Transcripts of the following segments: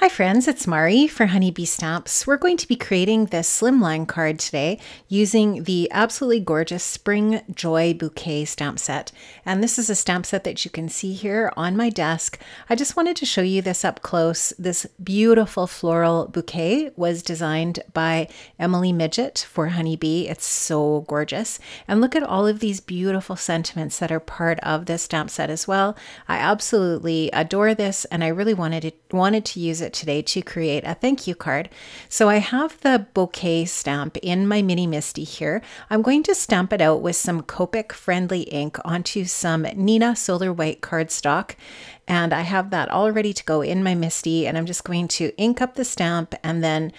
Hi friends, it's Mari for Honeybee Stamps. We're going to be creating this slimline card today using the absolutely gorgeous Spring Joy Bouquet stamp set. And this is a stamp set that you can see here on my desk. I just wanted to show you this up close. This beautiful floral bouquet was designed by Emily Midget for Honeybee. It's so gorgeous. And look at all of these beautiful sentiments that are part of this stamp set as well. I absolutely adore this and I really wanted, it, wanted to use it it today to create a thank you card. So I have the bouquet stamp in my Mini Misty here. I'm going to stamp it out with some Copic friendly ink onto some Nina Solar White cardstock. And I have that all ready to go in my Misty. And I'm just going to ink up the stamp and then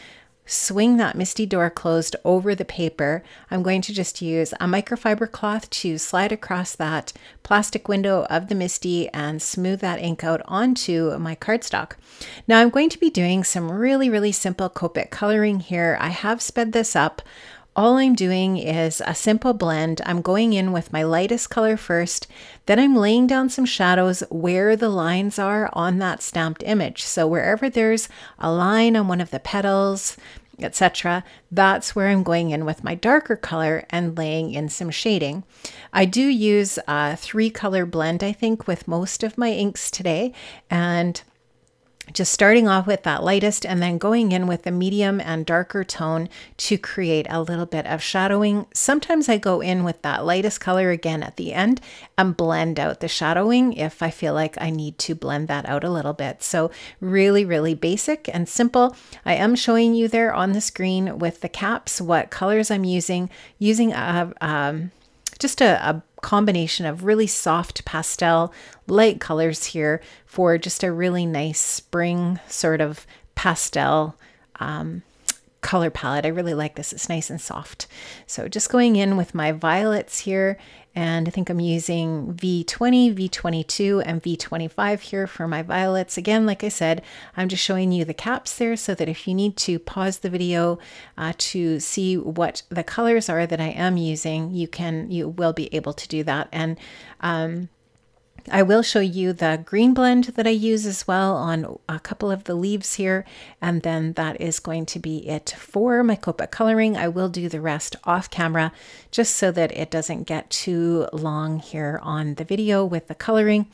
swing that misty door closed over the paper. I'm going to just use a microfiber cloth to slide across that plastic window of the misty and smooth that ink out onto my cardstock. Now I'm going to be doing some really, really simple Copic coloring here. I have sped this up. All I'm doing is a simple blend. I'm going in with my lightest color first, then I'm laying down some shadows where the lines are on that stamped image. So wherever there's a line on one of the petals, etc. That's where I'm going in with my darker color and laying in some shading. I do use a uh, three color blend, I think, with most of my inks today. And just starting off with that lightest and then going in with a medium and darker tone to create a little bit of shadowing. Sometimes I go in with that lightest color again at the end and blend out the shadowing if I feel like I need to blend that out a little bit. So really, really basic and simple. I am showing you there on the screen with the caps what colors I'm using, using a, um, just a, a combination of really soft pastel, light colors here for just a really nice spring sort of pastel um, color palette. I really like this. It's nice and soft. So just going in with my violets here and I think I'm using V20, V22, and V25 here for my violets. Again, like I said, I'm just showing you the caps there so that if you need to pause the video uh, to see what the colors are that I am using, you can, you will be able to do that. And um, I will show you the green blend that I use as well on a couple of the leaves here. And then that is going to be it for my Copa coloring. I will do the rest off camera just so that it doesn't get too long here on the video with the coloring.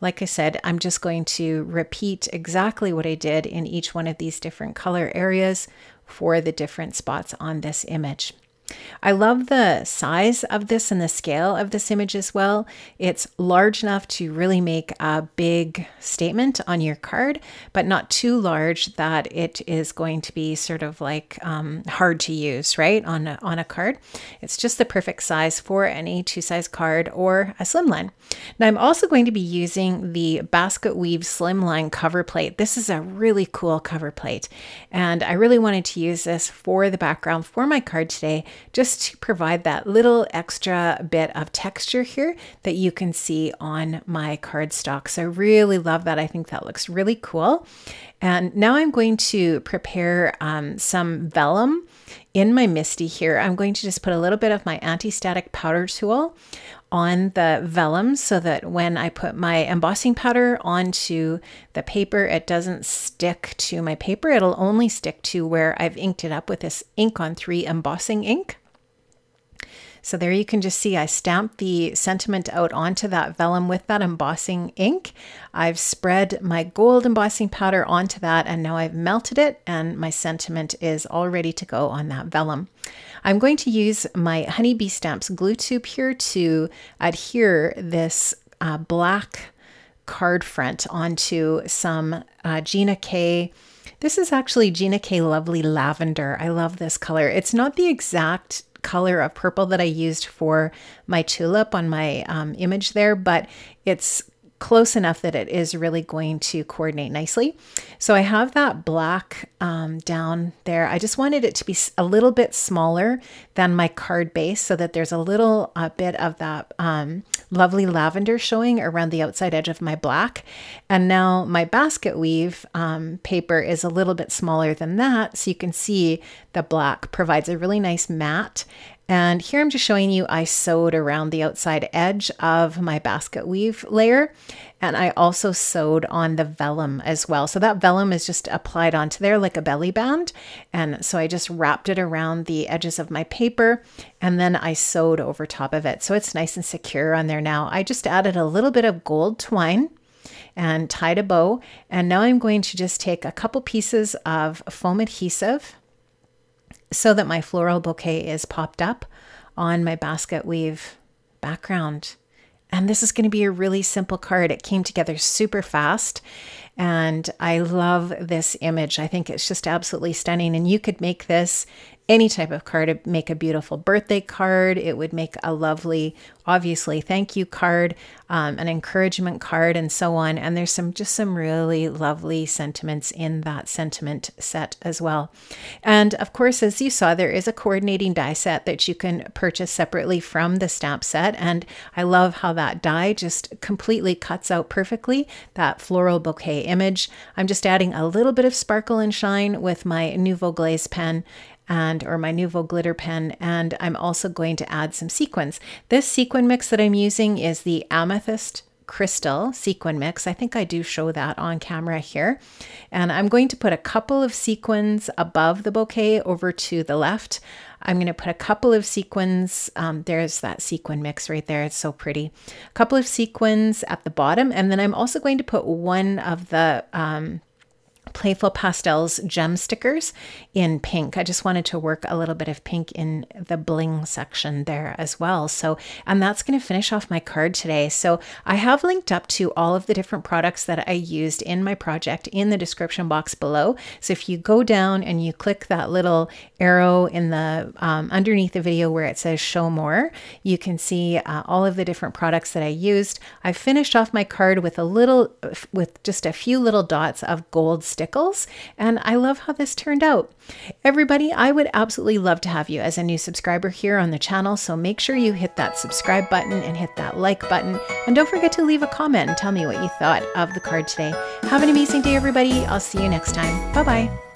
Like I said, I'm just going to repeat exactly what I did in each one of these different color areas for the different spots on this image. I love the size of this and the scale of this image as well. It's large enough to really make a big statement on your card, but not too large that it is going to be sort of like um, hard to use, right, on a, on a card. It's just the perfect size for any two-size card or a slimline. Now I'm also going to be using the Basket Weave Slimline cover plate. This is a really cool cover plate, and I really wanted to use this for the background for my card today just to provide that little extra bit of texture here that you can see on my cardstock. So I really love that. I think that looks really cool. And now I'm going to prepare um, some vellum in my Misty here, I'm going to just put a little bit of my anti-static powder tool on the vellum so that when I put my embossing powder onto the paper, it doesn't stick to my paper. It'll only stick to where I've inked it up with this Ink on 3 embossing ink. So there you can just see I stamped the sentiment out onto that vellum with that embossing ink. I've spread my gold embossing powder onto that and now I've melted it and my sentiment is all ready to go on that vellum. I'm going to use my Honeybee Stamps glue tube here to adhere this uh, black card front onto some uh, Gina K. This is actually Gina K Lovely Lavender. I love this color. It's not the exact color of purple that I used for my tulip on my um, image there, but it's close enough that it is really going to coordinate nicely. So I have that black um, down there. I just wanted it to be a little bit smaller than my card base so that there's a little uh, bit of that um, lovely lavender showing around the outside edge of my black. And now my basket weave um, paper is a little bit smaller than that. So you can see the black provides a really nice matte and here I'm just showing you I sewed around the outside edge of my basket weave layer. And I also sewed on the vellum as well. So that vellum is just applied onto there like a belly band. And so I just wrapped it around the edges of my paper and then I sewed over top of it. So it's nice and secure on there now. I just added a little bit of gold twine and tied a bow. And now I'm going to just take a couple pieces of foam adhesive so that my floral bouquet is popped up on my basket weave background. And this is going to be a really simple card. It came together super fast. And I love this image. I think it's just absolutely stunning. And you could make this any type of card. to make a beautiful birthday card. It would make a lovely, obviously, thank you card, um, an encouragement card, and so on. And there's some just some really lovely sentiments in that sentiment set as well. And of course, as you saw, there is a coordinating die set that you can purchase separately from the stamp set. And I love how that die just completely cuts out perfectly that floral bouquet image. I'm just adding a little bit of sparkle and shine with my Nouveau Glaze pen and or my Nouveau glitter pen and I'm also going to add some sequins. This sequin mix that I'm using is the Amethyst crystal sequin mix. I think I do show that on camera here. And I'm going to put a couple of sequins above the bouquet over to the left. I'm going to put a couple of sequins. Um, there's that sequin mix right there. It's so pretty. A couple of sequins at the bottom. And then I'm also going to put one of the um, Playful Pastels gem stickers in pink. I just wanted to work a little bit of pink in the bling section there as well. So, and that's going to finish off my card today. So I have linked up to all of the different products that I used in my project in the description box below. So if you go down and you click that little arrow in the um, underneath the video where it says show more, you can see uh, all of the different products that I used. I finished off my card with a little, with just a few little dots of gold stickers pickles. And I love how this turned out. Everybody, I would absolutely love to have you as a new subscriber here on the channel. So make sure you hit that subscribe button and hit that like button. And don't forget to leave a comment and tell me what you thought of the card today. Have an amazing day, everybody. I'll see you next time. Bye bye.